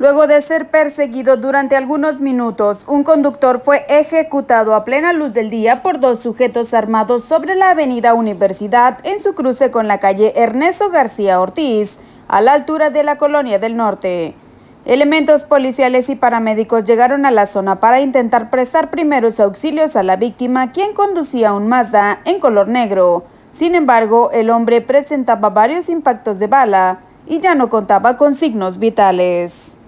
Luego de ser perseguido durante algunos minutos, un conductor fue ejecutado a plena luz del día por dos sujetos armados sobre la avenida Universidad en su cruce con la calle Ernesto García Ortiz, a la altura de la Colonia del Norte. Elementos policiales y paramédicos llegaron a la zona para intentar prestar primeros auxilios a la víctima, quien conducía un Mazda en color negro. Sin embargo, el hombre presentaba varios impactos de bala y ya no contaba con signos vitales.